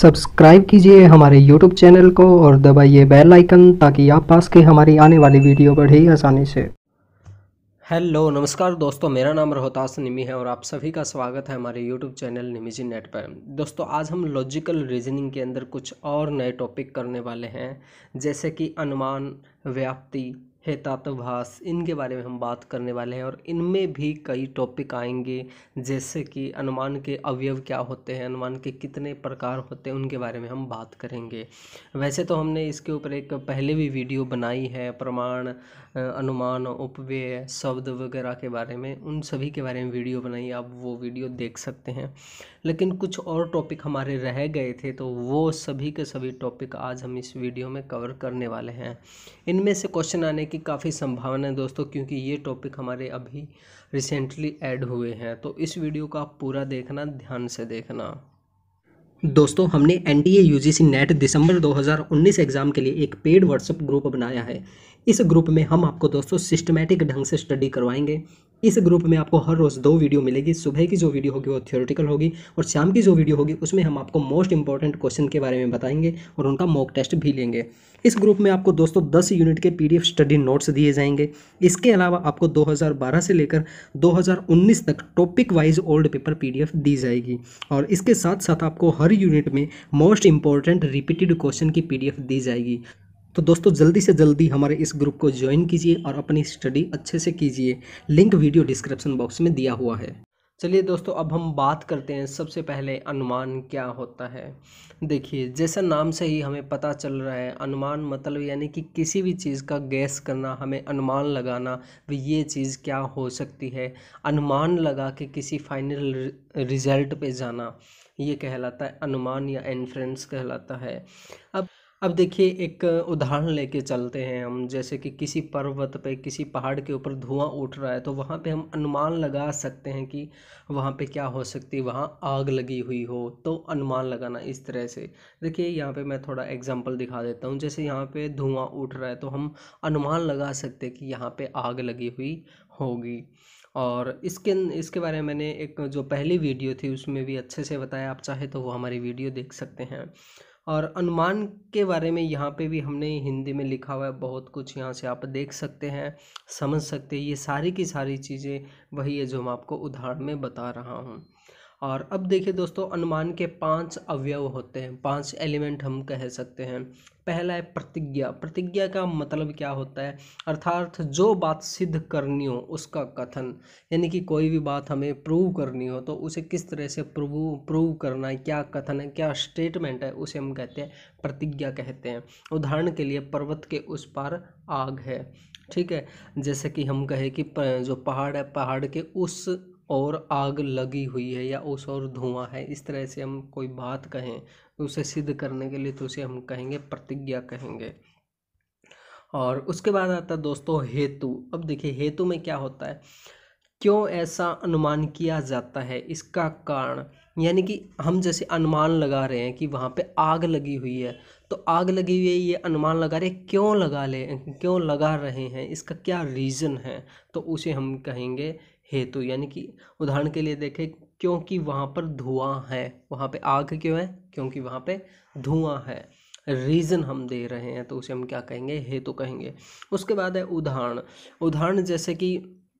subscribe कीजिए हमारे YouTube channel को और दबाइए बेल आइकन ताकि आप पास के हमारी आने वाली वीडियो बढ़े ही आसानी से हेलो नमस्कार दोस्तों मेरा नाम रोहतास निमी है और आप सभी का स्वागत है हमारे यूट्यूब चैनल निमीजी नेट पर दोस्तों आज हम लॉजिकल रीजनिंग के अंदर कुछ और नए टॉपिक करने वाले हैं जैसे कि अनुमान व्याप्ति है इनके बारे में हम बात करने वाले हैं और इनमें भी कई टॉपिक आएंगे जैसे कि अनुमान के अवयव क्या होते हैं अनुमान के कितने प्रकार होते हैं उनके बारे में हम बात करेंगे वैसे तो हमने इसके ऊपर एक पहले भी वीडियो बनाई है प्रमाण अनुमान उपव्यय शब्द वगैरह के बारे में उन सभी के बारे में वीडियो बनाई आप वो वीडियो देख सकते हैं लेकिन कुछ और टॉपिक हमारे रह गए थे तो वो सभी के सभी टॉपिक आज हम इस वीडियो में कवर करने वाले हैं इनमें से क्वेश्चन आने की की काफ़ी संभावना है दोस्तों क्योंकि ये टॉपिक हमारे अभी रिसेंटली ऐड हुए हैं तो इस वीडियो का आप पूरा देखना ध्यान से देखना दोस्तों हमने N T A U G C NET दिसंबर 2019 एग्ज़ाम के लिए एक पेड व्हाट्सएप ग्रुप बनाया है इस ग्रुप में हम आपको दोस्तों सिस्टमेटिक ढंग से स्टडी करवाएंगे इस ग्रुप में आपको हर रोज़ दो वीडियो मिलेगी सुबह की जो वीडियो होगी वो थियोरटिकल होगी और शाम की जो वीडियो होगी उसमें हम आपको मोस्ट इंपॉर्टेंट क्वेश्चन के बारे में बताएंगे और उनका मॉक टेस्ट भी लेंगे इस ग्रुप में आपको दोस्तों दस यूनिट के पीडीएफ स्टडी नोट्स दिए जाएंगे इसके अलावा आपको दो से लेकर दो तक टॉपिक वाइज ओल्ड पेपर पी दी जाएगी और इसके साथ साथ आपको हर यूनिट में मोस्ट इंपॉर्टेंट रिपीटेड क्वेश्चन की पी दी जाएगी तो दोस्तों जल्दी से जल्दी हमारे इस ग्रुप को ज्वाइन कीजिए और अपनी स्टडी अच्छे से कीजिए लिंक वीडियो डिस्क्रिप्शन बॉक्स में दिया हुआ है चलिए दोस्तों अब हम बात करते हैं सबसे पहले अनुमान क्या होता है देखिए जैसा नाम से ही हमें पता चल रहा है अनुमान मतलब यानी कि किसी भी चीज़ का गैस करना हमें अनुमान लगाना भी तो ये चीज़ क्या हो सकती है अनुमान लगा के किसी फाइनल रिजल्ट पे जाना ये कहलाता है अनुमान या इन्फ्रेंस कहलाता है अब अब देखिए एक उदाहरण लेके चलते हैं हम जैसे कि किसी पर्वत पे किसी पहाड़ के ऊपर धुआं उठ रहा है तो वहाँ पे हम अनुमान लगा सकते हैं कि वहाँ पे क्या हो सकती है वहाँ आग लगी हुई हो तो अनुमान लगाना इस तरह से देखिए यहाँ पे मैं थोड़ा एग्जांपल दिखा देता हूँ जैसे यहाँ पे धुआं उठ रहा है तो हम अनुमान लगा सकते हैं कि यहाँ पर आग लगी हुई होगी और इसके इसके बारे में मैंने एक जो पहली वीडियो थी उसमें भी अच्छे से बताया आप चाहे तो वो हमारी वीडियो देख सकते हैं और अनुमान के बारे में यहाँ पे भी हमने हिंदी में लिखा हुआ है बहुत कुछ यहाँ से आप देख सकते हैं समझ सकते हैं ये सारी की सारी चीज़ें वही है जो मैं आपको उदाहरण में बता रहा हूँ और अब देखिए दोस्तों अनुमान के पांच अवयव होते हैं पांच एलिमेंट हम कह सकते हैं पहला है प्रतिज्ञा प्रतिज्ञा का मतलब क्या होता है अर्थात जो बात सिद्ध करनी हो उसका कथन यानी कि कोई भी बात हमें प्रूव करनी हो तो उसे किस तरह से प्रूव प्रूव करना है क्या कथन है क्या स्टेटमेंट है उसे हम कहते हैं प्रतिज्ञा कहते हैं उदाहरण के लिए पर्वत के उस पार आग है ठीक है जैसे कि हम कहें कि जो पहाड़ है पहाड़ के उस और आग लगी हुई है या उस और धुआं है इस तरह से हम कोई बात कहें उसे सिद्ध करने के लिए तो उसे हम कहेंगे प्रतिज्ञा कहेंगे और उसके बाद आता है दोस्तों हेतु अब देखिए हेतु में क्या होता है क्यों ऐसा अनुमान किया जाता है इसका कारण यानी कि हम जैसे अनुमान लगा रहे हैं कि वहाँ पे आग लगी हुई है तो आग लगी हुई है ये अनुमान लगा रहे क्यों लगा ले क्यों लगा रहे हैं इसका क्या रीज़न है तो उसे हम कहेंगे हेतु यानी कि उदाहरण के लिए देखें क्योंकि वहाँ पर धुआं है वहाँ पे आग क्यों है क्योंकि वहाँ पे धुआं है रीज़न हम दे रहे हैं तो उसे हम क्या कहेंगे हेतु तो कहेंगे उसके बाद है उदाहरण उदाहरण जैसे कि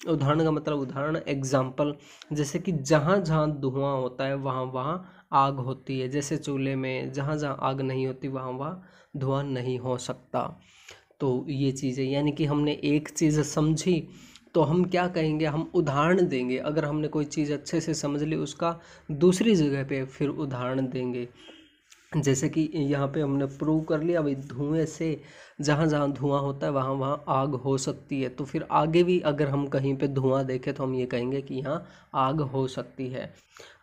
उदाहरण का मतलब उदाहरण एग्जाम्पल जैसे कि जहाँ जहाँ धुआं होता है वहाँ वहाँ आग होती है जैसे चूल्हे में जहाँ जहाँ आग नहीं होती वहाँ वहाँ धुआं नहीं हो सकता तो ये चीज़ें यानी कि हमने एक चीज़ समझी तो हम क्या कहेंगे हम उदाहरण देंगे अगर हमने कोई चीज़ अच्छे से समझ ली उसका दूसरी जगह पे फिर उदाहरण देंगे जैसे कि यहाँ पे हमने प्रूव कर लिया भाई धुएं से जहाँ जहाँ धुआं होता है वहाँ वहाँ आग हो सकती है तो फिर आगे भी अगर हम कहीं पे धुआं देखें तो हम ये कहेंगे कि यहाँ आग हो सकती है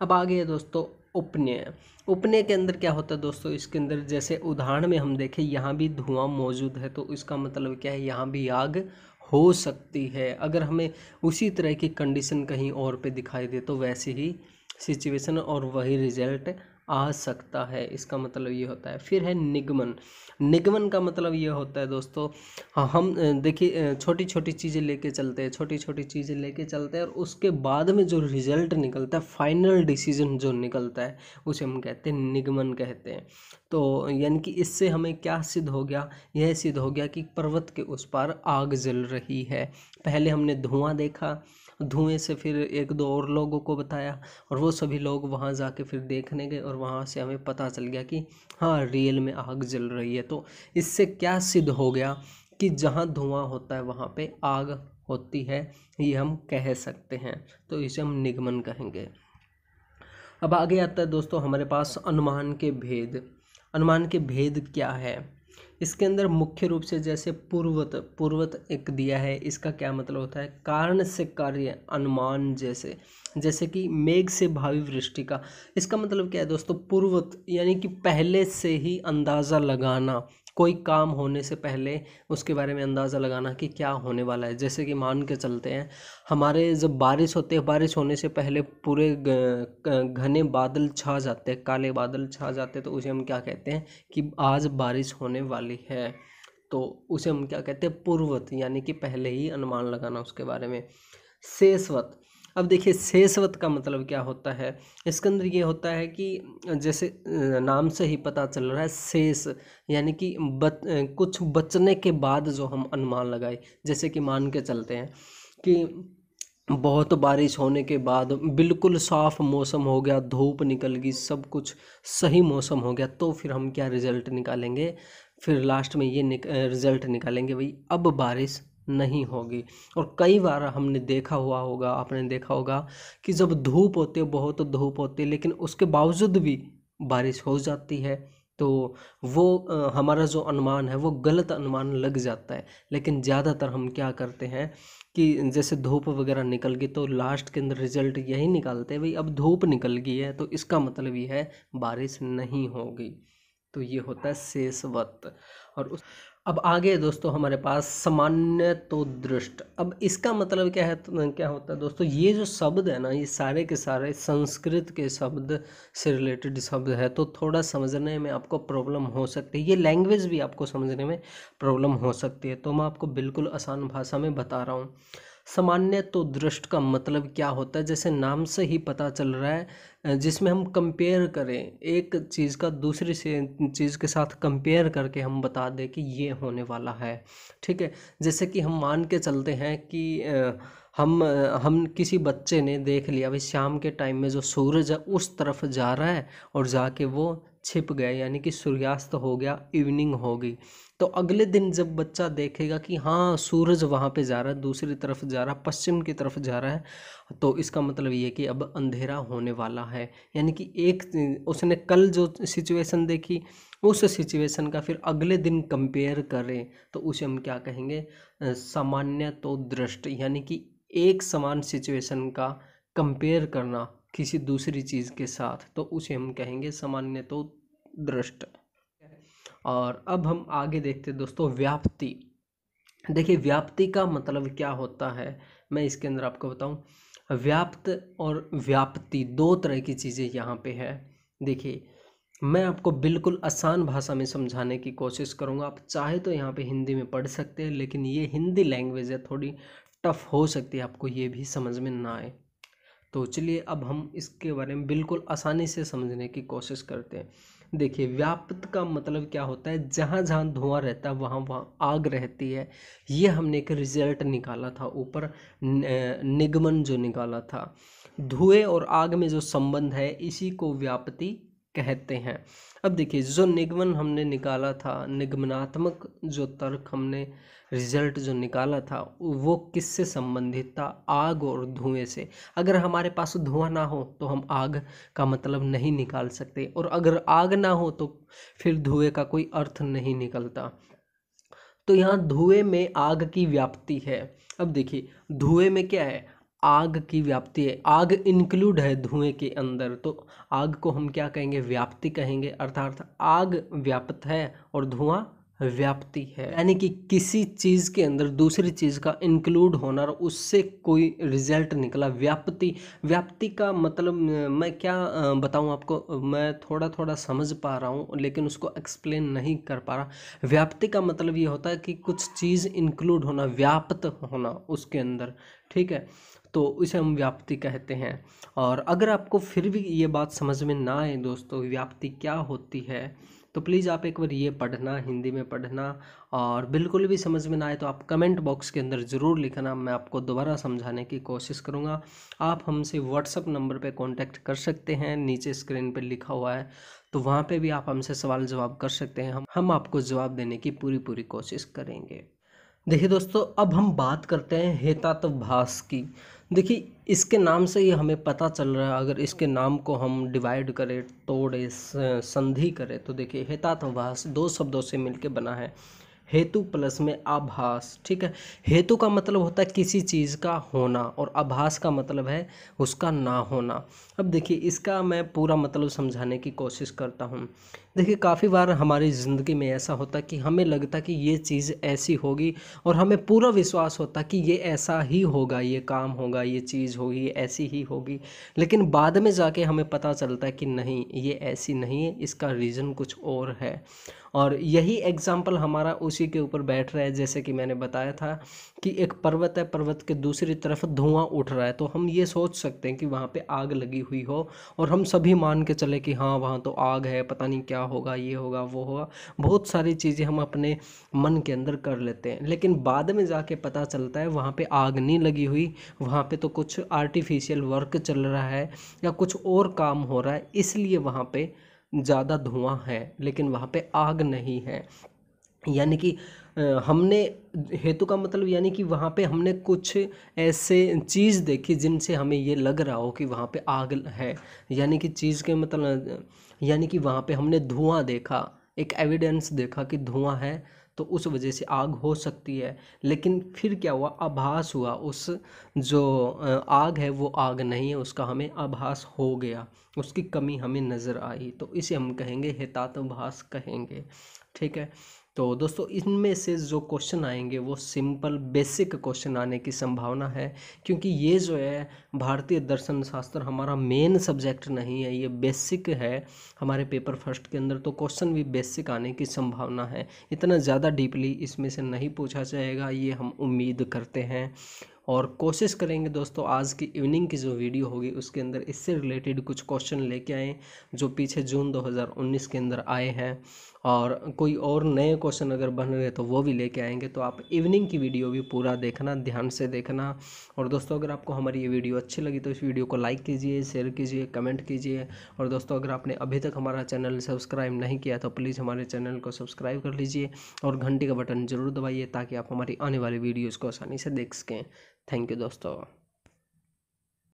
अब आगे है दोस्तों उपनय उपनय के अंदर क्या होता है दोस्तों इसके अंदर जैसे उदाहरण में हम देखें यहाँ भी धुआं मौजूद है तो इसका मतलब क्या है यहाँ भी आग हो सकती है अगर हमें उसी तरह की कंडीशन कहीं और पे दिखाई दे तो वैसे ही सिचुएशन और वही रिजल्ट आ सकता है इसका मतलब ये होता है फिर है निगमन निगमन का मतलब ये होता है दोस्तों हाँ, हम देखिए छोटी छोटी चीज़ें लेके चलते हैं छोटी छोटी चीज़ें लेके चलते हैं और उसके बाद में जो रिजल्ट निकलता है फाइनल डिसीजन जो निकलता है उसे हम कहते हैं निगमन कहते हैं तो यानी कि इससे हमें क्या सिद्ध हो गया यह सिद्ध हो गया कि पर्वत के उस पार आग जल रही है पहले हमने धुआं देखा धुएँ से फिर एक दो और लोगों को बताया और वो सभी लोग वहाँ जाके फिर देखने गए और वहाँ से हमें पता चल गया कि हाँ रियल में आग जल रही है तो इससे क्या सिद्ध हो गया कि जहाँ धुआँ होता है वहाँ पे आग होती है ये हम कह सकते हैं तो इसे हम निगमन कहेंगे अब आगे आता है दोस्तों हमारे पास अनुमान के भेद अनुमान के भेद क्या है इसके अंदर मुख्य रूप से जैसे पूर्वत पूर्वत एक दिया है इसका क्या मतलब होता है कारण से कार्य अनुमान जैसे जैसे कि मेघ से भावी वृष्टि का इसका मतलब क्या है दोस्तों पूर्वत यानी कि पहले से ही अंदाज़ा लगाना कोई काम होने से पहले उसके बारे में अंदाज़ा लगाना कि क्या होने वाला है जैसे कि मान के चलते हैं हमारे जब बारिश होते है बारिश होने से पहले पूरे घने बादल छा जाते हैं काले बादल छा जाते हैं तो उसे हम क्या कहते हैं कि आज बारिश होने वाली है तो उसे हम क्या कहते हैं पूर्वत यानी कि पहले ही अनुमान लगाना उसके बारे में शेषवत अब देखिए शेषवत का मतलब क्या होता है इसके अंदर ये होता है कि जैसे नाम से ही पता चल रहा है शेष यानी कि बच कुछ बचने के बाद जो हम अनुमान लगाए जैसे कि मान के चलते हैं कि बहुत बारिश होने के बाद बिल्कुल साफ मौसम हो गया धूप निकल गई सब कुछ सही मौसम हो गया तो फिर हम क्या रिज़ल्ट निकालेंगे फिर लास्ट में ये निक, रिज़ल्ट निकालेंगे भाई अब बारिश नहीं होगी और कई बार हमने देखा हुआ होगा आपने देखा होगा कि जब धूप होती है बहुत धूप होती है लेकिन उसके बावजूद भी बारिश हो जाती है तो वो हमारा जो अनुमान है वो गलत अनुमान लग जाता है लेकिन ज़्यादातर हम क्या करते हैं कि जैसे धूप वगैरह निकल गई तो लास्ट के अंदर रिजल्ट यही निकालते हैं भाई अब धूप निकल गई है तो इसका मतलब ये है बारिश नहीं होगी तो ये होता है शेष वक्त और उस अब आगे दोस्तों हमारे पास सामान्य तो दृष्ट अब इसका मतलब क्या है तो क्या होता है दोस्तों ये जो शब्द है ना ये सारे के सारे संस्कृत के शब्द से रिलेटेड शब्द है तो थोड़ा समझने में आपको प्रॉब्लम हो सकती है ये लैंग्वेज भी आपको समझने में प्रॉब्लम हो सकती है तो मैं आपको बिल्कुल आसान भाषा में बता रहा हूँ सामान्य तो दृष्ट का मतलब क्या होता है जैसे नाम से ही पता चल रहा है जिसमें हम कंपेयर करें एक चीज़ का दूसरी से चीज़ के साथ कंपेयर करके हम बता दें कि ये होने वाला है ठीक है जैसे कि हम मान के चलते हैं कि हम हम किसी बच्चे ने देख लिया भाई शाम के टाइम में जो सूरज है उस तरफ जा रहा है और जाके वो छिप गए यानी कि सूर्यास्त हो गया इवनिंग हो गई तो अगले दिन जब बच्चा देखेगा कि हाँ सूरज वहाँ पे जा रहा है दूसरी तरफ जा रहा है पश्चिम की तरफ जा रहा है तो इसका मतलब ये कि अब अंधेरा होने वाला है यानी कि एक उसने कल जो सिचुएशन देखी उस सिचुएशन का फिर अगले दिन कंपेयर करें तो उसे हम क्या कहेंगे सामान्य तो दृष्ट यानी कि एक समान सिचुएशन का कंपेयर करना किसी दूसरी चीज़ के साथ तो उसे हम कहेंगे सामान्य तो दृष्ट और अब हम आगे देखते दोस्तों व्याप्ति देखिए व्याप्ति का मतलब क्या होता है मैं इसके अंदर आपको बताऊं व्याप्त और व्याप्ति दो तरह की चीज़ें यहाँ पे है देखिए मैं आपको बिल्कुल आसान भाषा में समझाने की कोशिश करूँगा आप चाहे तो यहाँ पे हिंदी में पढ़ सकते हैं लेकिन ये हिंदी लैंग्वेज है थोड़ी टफ हो सकती है आपको ये भी समझ में ना आए तो चलिए अब हम इसके बारे में बिल्कुल आसानी से समझने की कोशिश करते हैं देखिए व्याप्त का मतलब क्या होता है जहाँ जहाँ धुआं रहता है वहाँ वहाँ आग रहती है ये हमने एक रिजल्ट निकाला था ऊपर निगमन जो निकाला था धुएँ और आग में जो संबंध है इसी को व्याप्ति कहते हैं अब देखिए जो निगमन हमने निकाला था निगमनात्मक जो तर्क हमने रिजल्ट जो निकाला था वो किससे संबंधित था आग और धुएं से अगर हमारे पास धुआं ना हो तो हम आग का मतलब नहीं निकाल सकते और अगर आग ना हो तो फिर धुएं का कोई अर्थ नहीं निकलता तो यहाँ धुएं में आग की व्याप्ति है अब देखिए धुएं में क्या है आग की व्याप्ति है आग इंक्लूड है धुएँ के अंदर तो आग को हम क्या कहेंगे व्याप्ति कहेंगे अर्थात आग व्याप्त है और धुआँ व्याप्ति है यानी कि किसी चीज़ के अंदर दूसरी चीज़ का इंक्लूड होना और उससे कोई रिजल्ट निकला व्याप्ति व्याप्ति का मतलब मैं क्या बताऊं आपको मैं थोड़ा थोड़ा समझ पा रहा हूं लेकिन उसको एक्सप्लेन नहीं कर पा रहा व्याप्ति का मतलब ये होता है कि कुछ चीज़ इंक्लूड होना व्याप्त होना उसके अंदर ठीक है तो इसे हम व्याप्ति कहते हैं और अगर आपको फिर भी ये बात समझ में ना आए दोस्तों व्याप्ति क्या होती है तो प्लीज़ आप एक बार ये पढ़ना हिंदी में पढ़ना और बिल्कुल भी समझ में ना आए तो आप कमेंट बॉक्स के अंदर ज़रूर लिखना मैं आपको दोबारा समझाने की कोशिश करूँगा आप हमसे व्हाट्सअप नंबर पे कांटेक्ट कर सकते हैं नीचे स्क्रीन पे लिखा हुआ है तो वहाँ पे भी आप हमसे सवाल जवाब कर सकते हैं हम हम आपको जवाब देने की पूरी पूरी कोशिश करेंगे देखिए दोस्तों अब हम बात करते हैं हेतात्व भाष की देखिए इसके नाम से ही हमें पता चल रहा है अगर इसके नाम को हम डिवाइड करें तोड़े संधि करें तो देखिए हेतातभास दो शब्दों से मिलकर बना है हेतु प्लस में आभास ठीक है हेतु का मतलब होता है किसी चीज़ का होना और आभास का मतलब है उसका ना होना अब देखिए इसका मैं पूरा मतलब समझाने की कोशिश करता हूँ देखिए काफ़ी बार हमारी ज़िंदगी में ऐसा होता कि हमें लगता कि ये चीज़ ऐसी होगी और हमें पूरा विश्वास होता कि ये ऐसा ही होगा ये काम होगा ये चीज़ होगी ऐसी ही होगी लेकिन बाद में जाके हमें पता चलता है कि नहीं ये ऐसी नहीं है इसका रीज़न कुछ और है और यही एग्जाम्पल हमारा उसी के ऊपर बैठ रहा है जैसे कि मैंने बताया था कि एक पर्वत है पर्वत के दूसरी तरफ धुआं उठ रहा है तो हम ये सोच सकते हैं कि वहाँ पे आग लगी हुई हो और हम सभी मान के चले कि हाँ वहाँ तो आग है पता नहीं क्या होगा ये होगा वो होगा बहुत सारी चीज़ें हम अपने मन के अंदर कर लेते हैं लेकिन बाद में जाके पता चलता है वहाँ पे आग नहीं लगी हुई वहाँ पे तो कुछ आर्टिफिशियल वर्क चल रहा है या कुछ और काम हो रहा है इसलिए वहाँ पे ज़्यादा धुआं है लेकिन वहाँ पे आग नहीं है यानी कि हमने हेतु का मतलब यानी कि वहाँ पे हमने कुछ ऐसे चीज़ देखी जिनसे हमें ये लग रहा हो कि वहाँ पे आग है यानी कि चीज़ के मतलब यानी कि वहाँ पे हमने धुआं देखा एक एविडेंस देखा कि धुआं है तो उस वजह से आग हो सकती है लेकिन फिर क्या हुआ आभास हुआ उस जो आग है वो आग नहीं है उसका हमें आभास हो गया उसकी कमी हमें नज़र आई तो इसे हम कहेंगे हेतात्भास कहेंगे ठीक है तो दोस्तों इनमें से जो क्वेश्चन आएंगे वो सिंपल बेसिक क्वेश्चन आने की संभावना है क्योंकि ये जो है भारतीय दर्शन शास्त्र हमारा मेन सब्जेक्ट नहीं है ये बेसिक है हमारे पेपर फर्स्ट के अंदर तो क्वेश्चन भी बेसिक आने की संभावना है इतना ज़्यादा डीपली इसमें से नहीं पूछा जाएगा ये हम उम्मीद करते हैं और कोशिश करेंगे दोस्तों आज की इवनिंग की जो वीडियो होगी उसके अंदर इससे रिलेटेड कुछ क्वेश्चन लेके आएँ जो पीछे जून 2019 के अंदर आए हैं और कोई और नए क्वेश्चन अगर बन रहे तो वो भी लेके आएंगे तो आप इवनिंग की वीडियो भी पूरा देखना ध्यान से देखना और दोस्तों अगर आपको हमारी ये वीडियो अच्छी लगी तो इस वीडियो को लाइक कीजिए शेयर कीजिए कमेंट कीजिए और दोस्तों अगर आपने अभी तक हमारा चैनल सब्सक्राइब नहीं किया तो प्लीज़ हमारे चैनल को सब्सक्राइब कर लीजिए और घंटी का बटन ज़रूर दबाइए ताकि आप हमारी आने वाली वीडियोज़ को आसानी से देख सकें थैंक यू दोस्तों